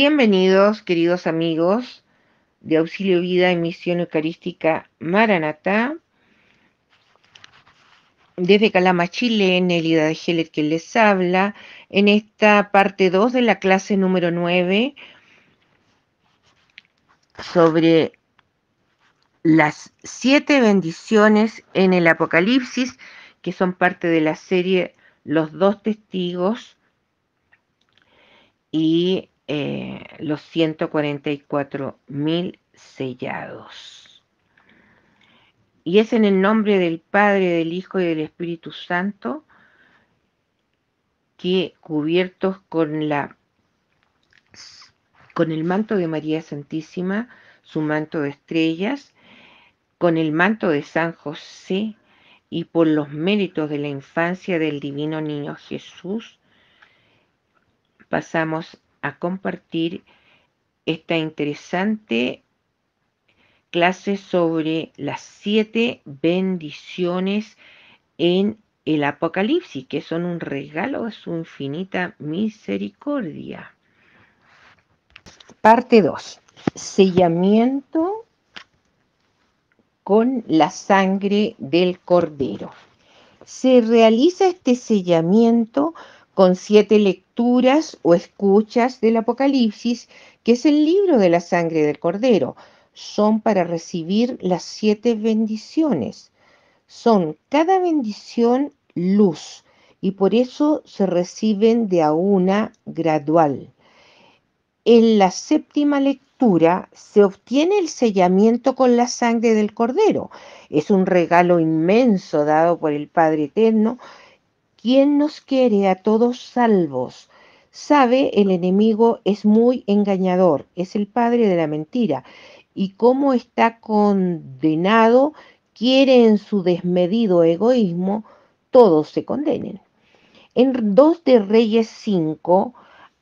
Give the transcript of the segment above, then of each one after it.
Bienvenidos, queridos amigos de Auxilio Vida y Misión Eucarística Maranatá. Desde Calama, Chile, Nelida de Gelet que les habla, en esta parte 2 de la clase número 9 sobre las siete bendiciones en el Apocalipsis, que son parte de la serie Los dos testigos. Y eh, los 144 mil sellados. Y es en el nombre del Padre, del Hijo y del Espíritu Santo que cubiertos con la con el manto de María Santísima, su manto de estrellas, con el manto de San José y por los méritos de la infancia del divino niño Jesús, pasamos a compartir esta interesante clase sobre las siete bendiciones en el Apocalipsis, que son un regalo a su infinita misericordia. Parte 2. Sellamiento con la sangre del cordero. Se realiza este sellamiento con siete lecturas o escuchas del Apocalipsis, que es el libro de la sangre del Cordero. Son para recibir las siete bendiciones. Son cada bendición luz y por eso se reciben de a una gradual. En la séptima lectura se obtiene el sellamiento con la sangre del Cordero. Es un regalo inmenso dado por el Padre Eterno ¿Quién nos quiere a todos salvos. Sabe, el enemigo es muy engañador, es el padre de la mentira, y como está condenado, quiere en su desmedido egoísmo todos se condenen. En 2 de Reyes 5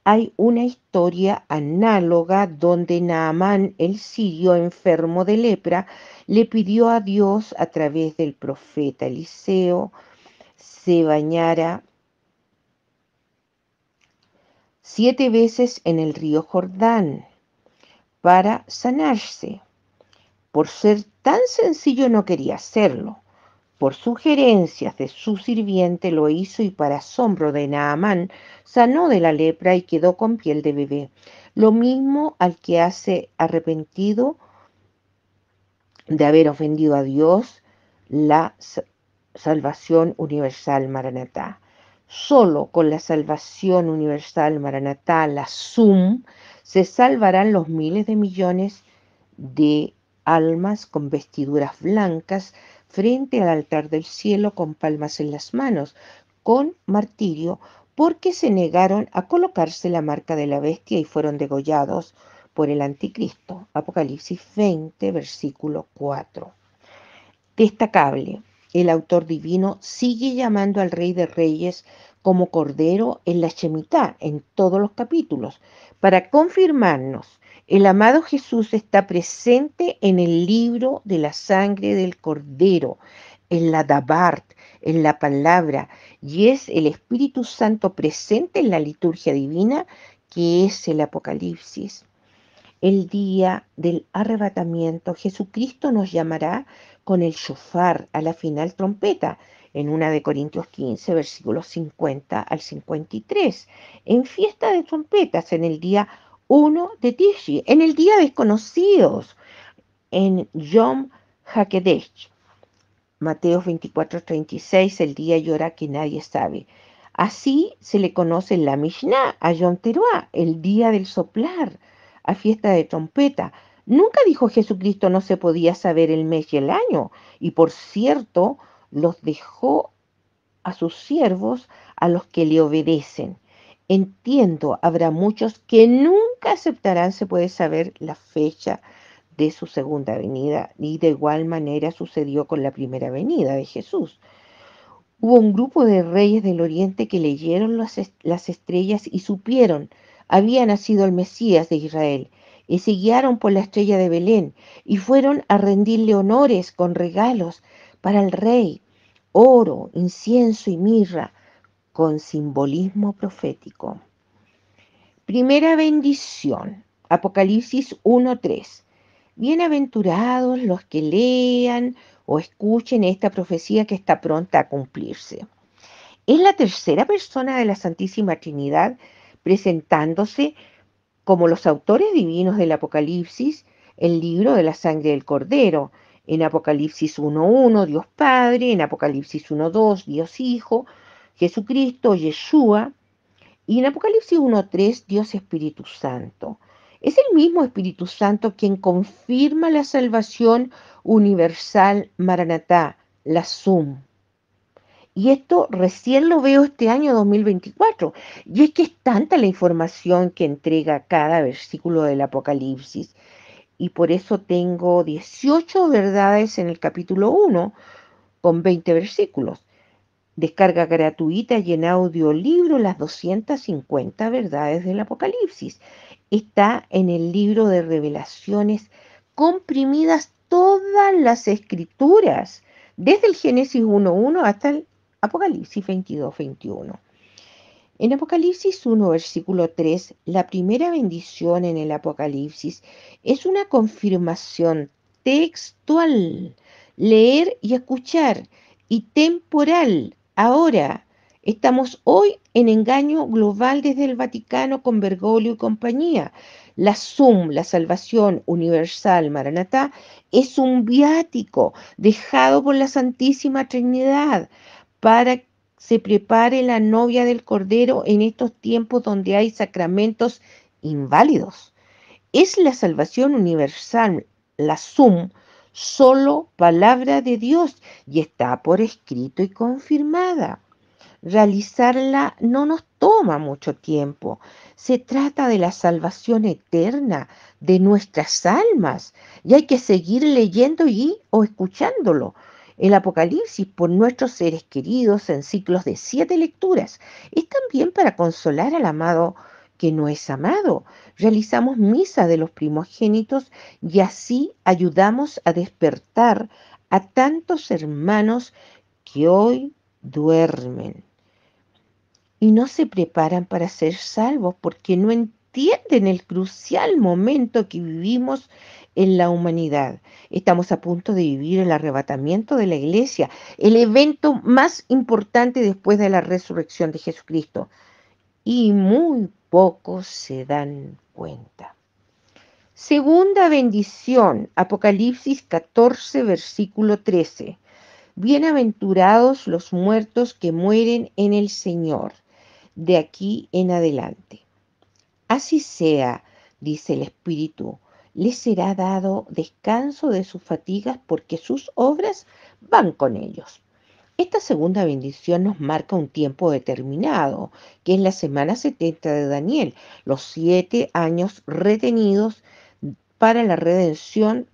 hay una historia análoga donde Naamán el sirio enfermo de lepra le pidió a Dios a través del profeta Eliseo se bañara siete veces en el río Jordán para sanarse. Por ser tan sencillo no quería hacerlo. Por sugerencias de su sirviente lo hizo y para asombro de Naamán sanó de la lepra y quedó con piel de bebé. Lo mismo al que hace arrepentido de haber ofendido a Dios, la salvación universal Maranatá. Solo con la salvación universal Maranatá, la SUM, se salvarán los miles de millones de almas con vestiduras blancas frente al altar del cielo con palmas en las manos, con martirio, porque se negaron a colocarse la marca de la bestia y fueron degollados por el anticristo. Apocalipsis 20, versículo 4. Destacable, el autor divino sigue llamando al Rey de Reyes como Cordero en la Shemitah, en todos los capítulos, para confirmarnos, el amado Jesús está presente en el libro de la sangre del Cordero, en la Dabart, en la palabra, y es el Espíritu Santo presente en la liturgia divina que es el Apocalipsis el día del arrebatamiento, Jesucristo nos llamará con el shofar a la final trompeta, en una de Corintios 15, versículos 50 al 53, en fiesta de trompetas, en el día 1 de Tishi, en el día desconocidos, en Yom Hakedesh, Mateo 24, 36, el día y hora que nadie sabe. Así se le conoce en la Mishnah a Yom Teruah, el día del soplar, a fiesta de trompeta. Nunca dijo Jesucristo no se podía saber el mes y el año. Y por cierto, los dejó a sus siervos, a los que le obedecen. Entiendo, habrá muchos que nunca aceptarán, se puede saber, la fecha de su segunda venida. Y de igual manera sucedió con la primera venida de Jesús. Hubo un grupo de reyes del oriente que leyeron las estrellas y supieron había nacido el Mesías de Israel, y se guiaron por la estrella de Belén, y fueron a rendirle honores con regalos para el rey, oro, incienso y mirra, con simbolismo profético. Primera bendición, Apocalipsis 1.3. Bienaventurados los que lean o escuchen esta profecía que está pronta a cumplirse. Es la tercera persona de la Santísima Trinidad presentándose como los autores divinos del Apocalipsis, el libro de la sangre del Cordero. En Apocalipsis 1.1, Dios Padre, en Apocalipsis 1.2, Dios Hijo, Jesucristo, Yeshua, y en Apocalipsis 1.3, Dios Espíritu Santo. Es el mismo Espíritu Santo quien confirma la salvación universal Maranatá, la Sum. Y esto recién lo veo este año 2024. Y es que es tanta la información que entrega cada versículo del Apocalipsis. Y por eso tengo 18 verdades en el capítulo 1 con 20 versículos. Descarga gratuita y en audiolibro las 250 verdades del Apocalipsis. Está en el libro de revelaciones comprimidas todas las escrituras, desde el Génesis 1.1 hasta el Apocalipsis 22-21. En Apocalipsis 1, versículo 3, la primera bendición en el Apocalipsis es una confirmación textual, leer y escuchar, y temporal, ahora. Estamos hoy en engaño global desde el Vaticano con Bergoglio y compañía. La SUM, la salvación universal Maranatá, es un viático dejado por la Santísima Trinidad para que se prepare la novia del Cordero en estos tiempos donde hay sacramentos inválidos. ¿Es la salvación universal, la sum, solo palabra de Dios y está por escrito y confirmada? Realizarla no nos toma mucho tiempo. Se trata de la salvación eterna de nuestras almas y hay que seguir leyendo y o escuchándolo el Apocalipsis por nuestros seres queridos en ciclos de siete lecturas es también para consolar al amado que no es amado. Realizamos misa de los primogénitos y así ayudamos a despertar a tantos hermanos que hoy duermen y no se preparan para ser salvos porque no entienden el crucial momento que vivimos en la humanidad. Estamos a punto de vivir el arrebatamiento de la iglesia, el evento más importante después de la resurrección de Jesucristo. Y muy pocos se dan cuenta. Segunda bendición, Apocalipsis 14, versículo 13. Bienaventurados los muertos que mueren en el Señor, de aquí en adelante. Así sea, dice el Espíritu les será dado descanso de sus fatigas porque sus obras van con ellos. Esta segunda bendición nos marca un tiempo determinado, que es la semana 70 de Daniel, los siete años retenidos para la redención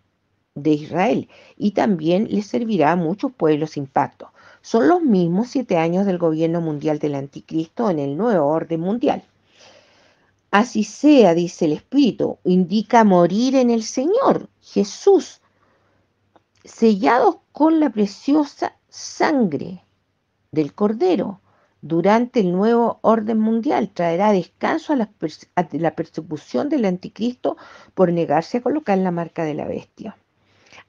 de Israel, y también les servirá a muchos pueblos impacto. Son los mismos siete años del gobierno mundial del anticristo en el nuevo orden mundial. Así sea, dice el Espíritu, indica morir en el Señor, Jesús, sellado con la preciosa sangre del Cordero. Durante el nuevo orden mundial traerá descanso a la, la persecución del anticristo por negarse a colocar la marca de la bestia.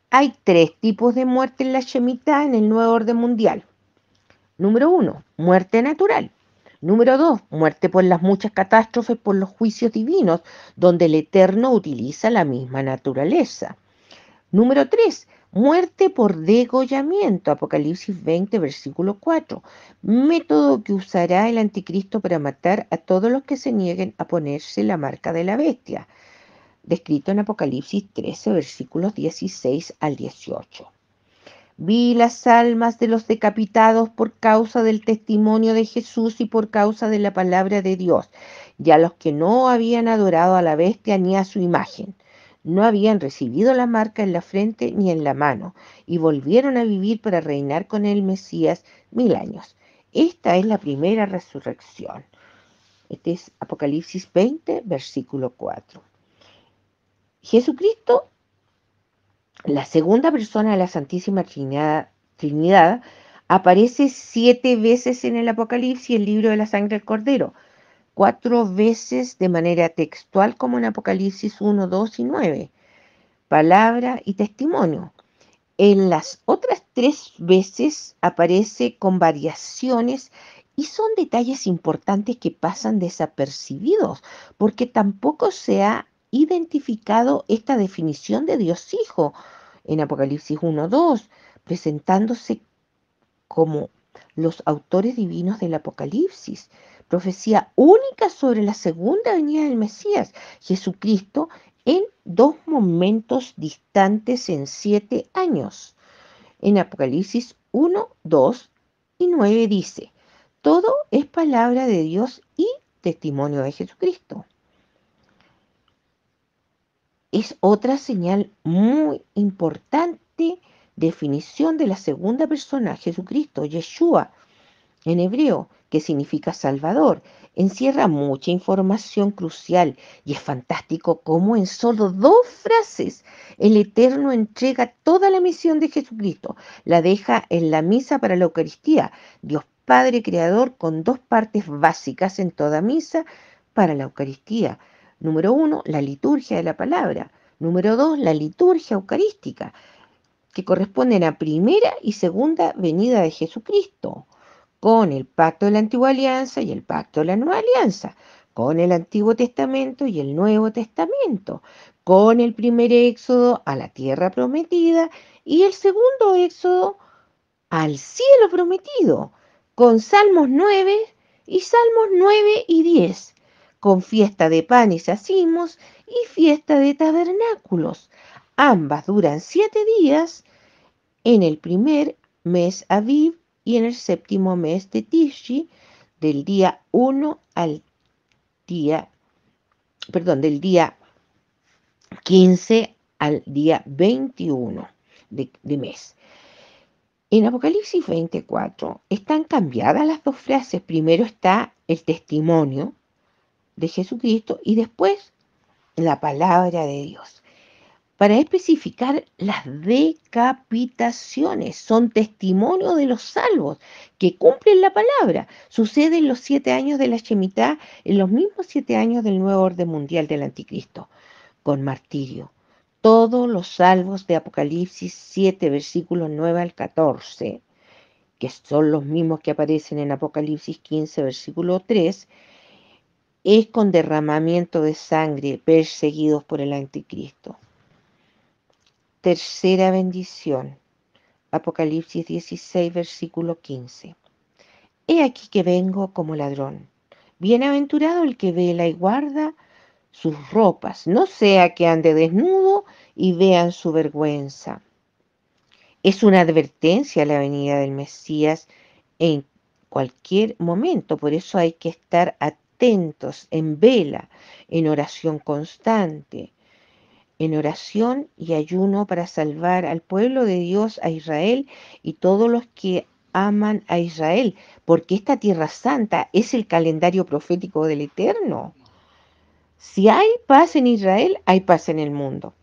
Hay tres tipos de muerte en la Shemitah en el nuevo orden mundial. Número uno, muerte natural Número dos, muerte por las muchas catástrofes, por los juicios divinos, donde el Eterno utiliza la misma naturaleza. Número tres, muerte por degollamiento, Apocalipsis 20, versículo 4, método que usará el anticristo para matar a todos los que se nieguen a ponerse la marca de la bestia, descrito en Apocalipsis 13, versículos 16 al 18. Vi las almas de los decapitados por causa del testimonio de Jesús y por causa de la palabra de Dios, y a los que no habían adorado a la bestia ni a su imagen. No habían recibido la marca en la frente ni en la mano, y volvieron a vivir para reinar con el Mesías mil años. Esta es la primera resurrección. Este es Apocalipsis 20, versículo 4. Jesucristo la segunda persona de la Santísima Trinidad, aparece siete veces en el Apocalipsis, el libro de la sangre del Cordero, cuatro veces de manera textual como en Apocalipsis 1, 2 y 9, palabra y testimonio. En las otras tres veces aparece con variaciones y son detalles importantes que pasan desapercibidos porque tampoco se ha identificado esta definición de Dios Hijo en Apocalipsis 1.2, presentándose como los autores divinos del Apocalipsis. Profecía única sobre la segunda venida del Mesías, Jesucristo, en dos momentos distantes en siete años. En Apocalipsis 1, 2 y 9 dice, todo es palabra de Dios y testimonio de Jesucristo es otra señal muy importante, definición de la segunda persona, Jesucristo, Yeshua, en hebreo, que significa Salvador. Encierra mucha información crucial y es fantástico cómo en solo dos frases el Eterno entrega toda la misión de Jesucristo. La deja en la misa para la Eucaristía. Dios Padre Creador con dos partes básicas en toda misa para la Eucaristía Número uno, la liturgia de la palabra. Número dos, la liturgia eucarística, que corresponde a primera y segunda venida de Jesucristo, con el pacto de la antigua alianza y el pacto de la nueva alianza, con el Antiguo Testamento y el Nuevo Testamento, con el primer éxodo a la tierra prometida y el segundo éxodo al cielo prometido, con Salmos 9 y Salmos 9 y diez con fiesta de pan y asimos y fiesta de tabernáculos. Ambas duran siete días en el primer mes Aviv y en el séptimo mes de Tishri, del día 1 al día, perdón, del día 15 al día 21 de, de mes. En Apocalipsis 24 están cambiadas las dos frases. Primero está el testimonio de Jesucristo y después la palabra de Dios. Para especificar las decapitaciones, son testimonio de los salvos que cumplen la palabra. Sucede en los siete años de la Shemitah, en los mismos siete años del nuevo orden mundial del anticristo, con martirio. Todos los salvos de Apocalipsis 7, versículos 9 al 14, que son los mismos que aparecen en Apocalipsis 15, versículo 3, es con derramamiento de sangre perseguidos por el anticristo. Tercera bendición. Apocalipsis 16, versículo 15. He aquí que vengo como ladrón. Bienaventurado el que vela y guarda sus ropas, no sea que ande desnudo y vean su vergüenza. Es una advertencia la venida del Mesías en cualquier momento, por eso hay que estar atentos atentos, en vela, en oración constante, en oración y ayuno para salvar al pueblo de Dios, a Israel y todos los que aman a Israel, porque esta tierra santa es el calendario profético del Eterno. Si hay paz en Israel, hay paz en el mundo.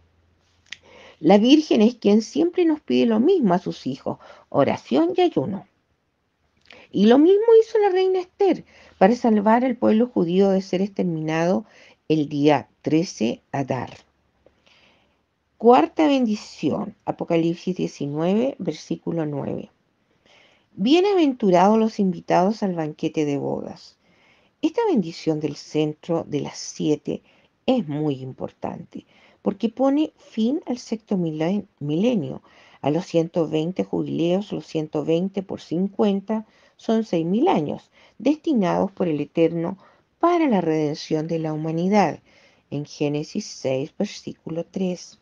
La Virgen es quien siempre nos pide lo mismo a sus hijos, oración y ayuno. Y lo mismo hizo la reina Esther para salvar al pueblo judío de ser exterminado el día 13 Adar. Cuarta bendición, Apocalipsis 19, versículo 9. Bienaventurados los invitados al banquete de bodas. Esta bendición del centro de las siete es muy importante porque pone fin al sexto milenio, a los 120 jubileos, los 120 por 50, son seis mil años, destinados por el Eterno para la redención de la humanidad, en Génesis 6, versículo 3.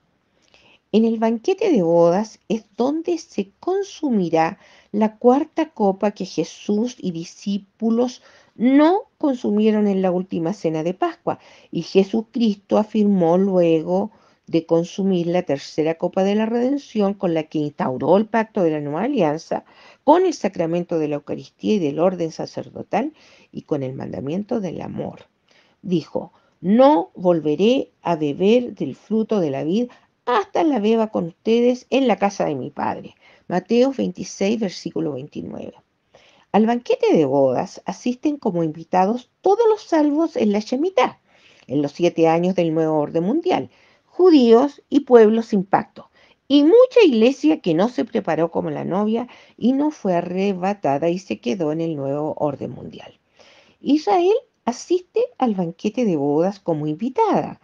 En el banquete de bodas es donde se consumirá la cuarta copa que Jesús y discípulos no consumieron en la última cena de Pascua. Y Jesucristo afirmó luego de consumir la tercera copa de la redención con la que instauró el pacto de la nueva alianza, con el sacramento de la Eucaristía y del orden sacerdotal y con el mandamiento del amor. Dijo, no volveré a beber del fruto de la vid hasta la beba con ustedes en la casa de mi padre. Mateo 26, versículo 29. Al banquete de bodas asisten como invitados todos los salvos en la Shemitah, en los siete años del nuevo orden mundial, judíos y pueblos sin pacto, y mucha iglesia que no se preparó como la novia y no fue arrebatada y se quedó en el nuevo orden mundial. Israel asiste al banquete de bodas como invitada.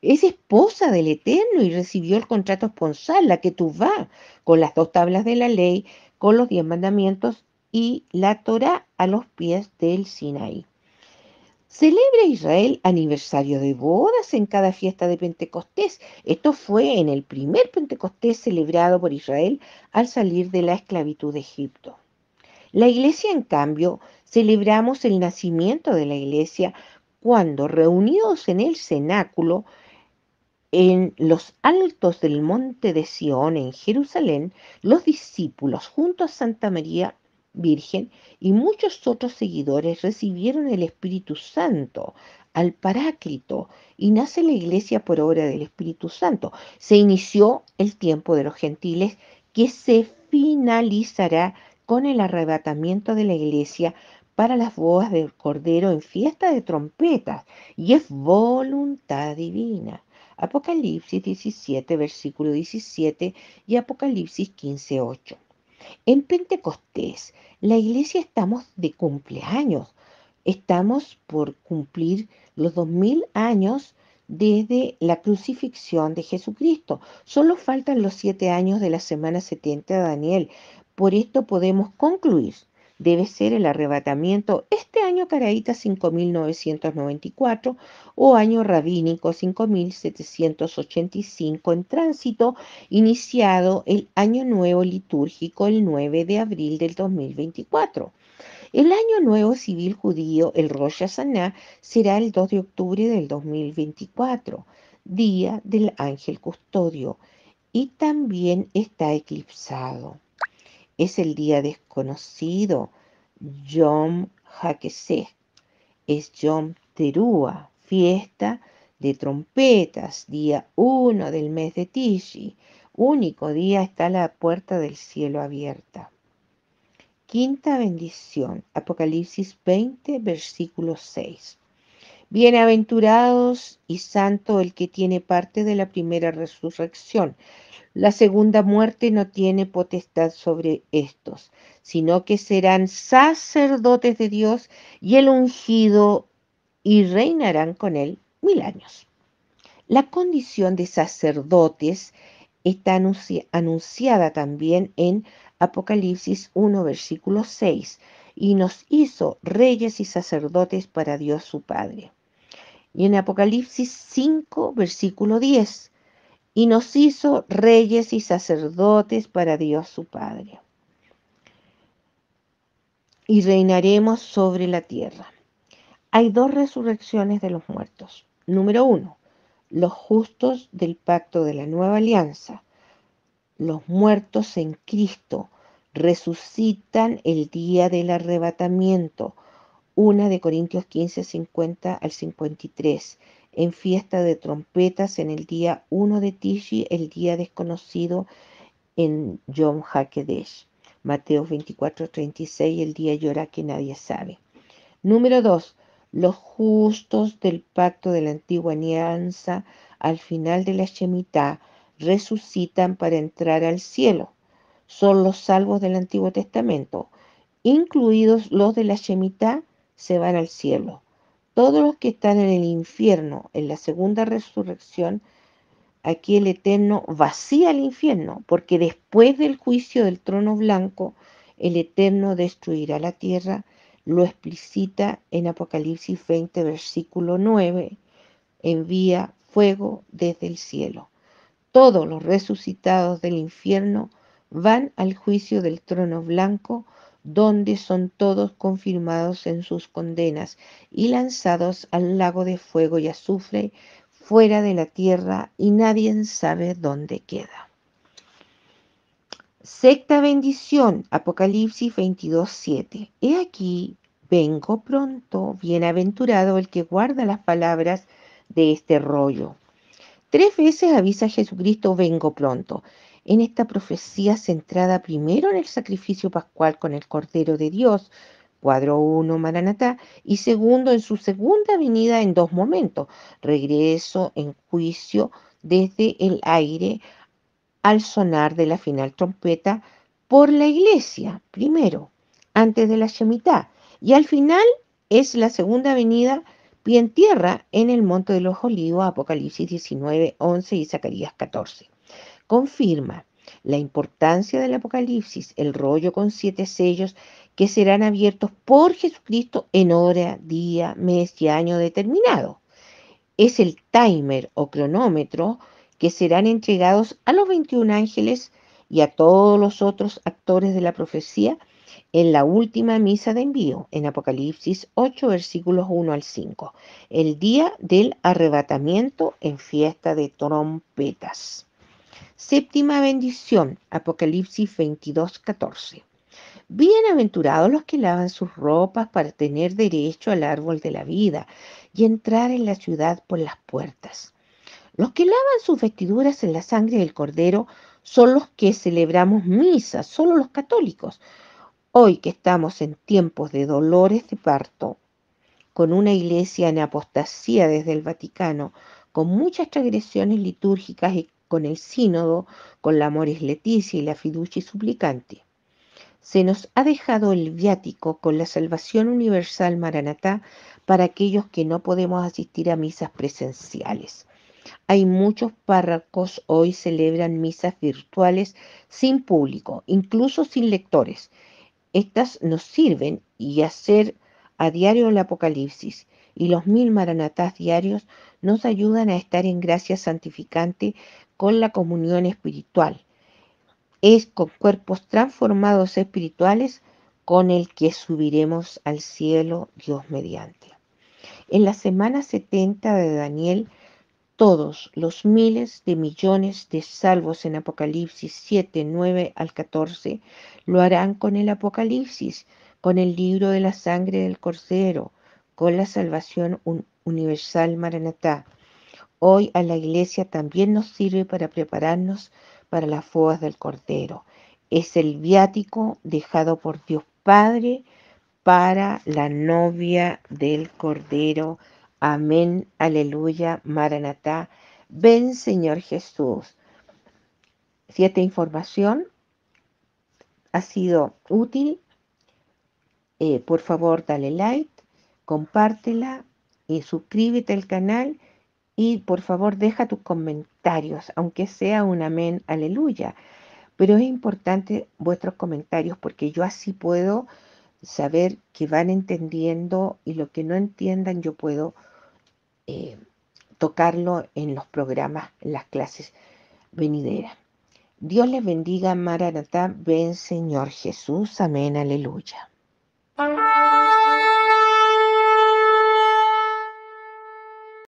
Es esposa del Eterno y recibió el contrato esponsal, la que tú vas, con las dos tablas de la ley, con los diez mandamientos y la Torah a los pies del Sinaí. Celebra Israel aniversario de bodas en cada fiesta de Pentecostés. Esto fue en el primer Pentecostés celebrado por Israel al salir de la esclavitud de Egipto. La iglesia, en cambio, celebramos el nacimiento de la iglesia cuando, reunidos en el cenáculo, en los altos del monte de Sión, en Jerusalén, los discípulos, junto a Santa María, Virgen y muchos otros seguidores recibieron el Espíritu Santo, al Paráclito, y nace la iglesia por obra del Espíritu Santo. Se inició el tiempo de los gentiles que se finalizará con el arrebatamiento de la iglesia para las bodas del Cordero en fiesta de trompetas, y es voluntad divina. Apocalipsis 17, versículo 17 y Apocalipsis 15, 8. En Pentecostés, la iglesia estamos de cumpleaños. Estamos por cumplir los 2000 años desde la crucifixión de Jesucristo. Solo faltan los siete años de la semana 70 de Daniel. Por esto podemos concluir debe ser el arrebatamiento este año caraíta 5.994 o año rabínico 5.785 en tránsito, iniciado el año nuevo litúrgico el 9 de abril del 2024. El año nuevo civil judío, el Rosh Hashanah, será el 2 de octubre del 2024, día del ángel custodio, y también está eclipsado. Es el día desconocido Yom Hakeseh, es Yom Terúa, fiesta de trompetas, día 1 del mes de Tishi, único día está la puerta del cielo abierta. Quinta bendición, Apocalipsis 20, versículo 6. Bienaventurados y santo el que tiene parte de la primera resurrección. La segunda muerte no tiene potestad sobre estos, sino que serán sacerdotes de Dios y el ungido y reinarán con él mil años. La condición de sacerdotes está anunciada también en Apocalipsis 1, versículo 6, y nos hizo reyes y sacerdotes para Dios su Padre y en Apocalipsis 5, versículo 10, y nos hizo reyes y sacerdotes para Dios su Padre. Y reinaremos sobre la tierra. Hay dos resurrecciones de los muertos. Número uno, los justos del pacto de la nueva alianza. Los muertos en Cristo resucitan el día del arrebatamiento 1 de Corintios 15, 50 al 53, en fiesta de trompetas en el día 1 de Tishi, el día desconocido en Yom HaKedesh. Mateo 24, 36, el día llora que nadie sabe. Número 2. Los justos del pacto de la antigua alianza al final de la Shemitah resucitan para entrar al cielo. Son los salvos del Antiguo Testamento, incluidos los de la Shemitah se van al cielo. Todos los que están en el infierno, en la segunda resurrección, aquí el Eterno vacía el infierno, porque después del juicio del trono blanco, el Eterno destruirá la tierra, lo explicita en Apocalipsis 20, versículo 9, envía fuego desde el cielo. Todos los resucitados del infierno van al juicio del trono blanco donde son todos confirmados en sus condenas y lanzados al lago de fuego y azufre, fuera de la tierra, y nadie sabe dónde queda. Sexta bendición, Apocalipsis 22.7. He aquí, vengo pronto, bienaventurado el que guarda las palabras de este rollo. Tres veces avisa Jesucristo, vengo pronto en esta profecía centrada primero en el sacrificio pascual con el Cordero de Dios, cuadro 1, Maranatá, y segundo en su segunda venida en dos momentos, regreso en juicio desde el aire al sonar de la final trompeta por la iglesia, primero, antes de la Shemitá, y al final es la segunda venida pie en tierra en el Monte de los Olivos, Apocalipsis 19, 11 y Zacarías 14 confirma la importancia del Apocalipsis, el rollo con siete sellos que serán abiertos por Jesucristo en hora, día, mes y año determinado. Es el timer o cronómetro que serán entregados a los 21 ángeles y a todos los otros actores de la profecía en la última misa de envío, en Apocalipsis 8, versículos 1 al 5, el día del arrebatamiento en fiesta de trompetas. Séptima bendición, Apocalipsis 22, 14. Bienaventurados los que lavan sus ropas para tener derecho al árbol de la vida y entrar en la ciudad por las puertas. Los que lavan sus vestiduras en la sangre del cordero son los que celebramos misa, solo los católicos. Hoy que estamos en tiempos de dolores de parto, con una iglesia en apostasía desde el Vaticano, con muchas transgresiones litúrgicas y con el sínodo, con la Amores Leticia y la Fiducia Suplicante. Se nos ha dejado el viático con la salvación universal Maranatá para aquellos que no podemos asistir a misas presenciales. Hay muchos párracos hoy celebran misas virtuales sin público, incluso sin lectores. Estas nos sirven y hacer a diario el Apocalipsis y los mil maranatás diarios nos ayudan a estar en gracia santificante con la comunión espiritual. Es con cuerpos transformados espirituales con el que subiremos al cielo Dios mediante. En la semana 70 de Daniel, todos los miles de millones de salvos en Apocalipsis 7, 9 al 14 lo harán con el Apocalipsis, con el libro de la sangre del Corsero, con la salvación universal Maranatá Hoy a la iglesia también nos sirve para prepararnos para las fugas del Cordero. Es el viático dejado por Dios Padre para la novia del Cordero. Amén, aleluya, Maranatá. Ven Señor Jesús. Si esta información ha sido útil, eh, por favor dale like, compártela y suscríbete al canal y por favor deja tus comentarios, aunque sea un amén, aleluya. Pero es importante vuestros comentarios porque yo así puedo saber que van entendiendo y lo que no entiendan yo puedo eh, tocarlo en los programas, en las clases venideras. Dios les bendiga, Maranatá, ven Señor Jesús, amén, aleluya.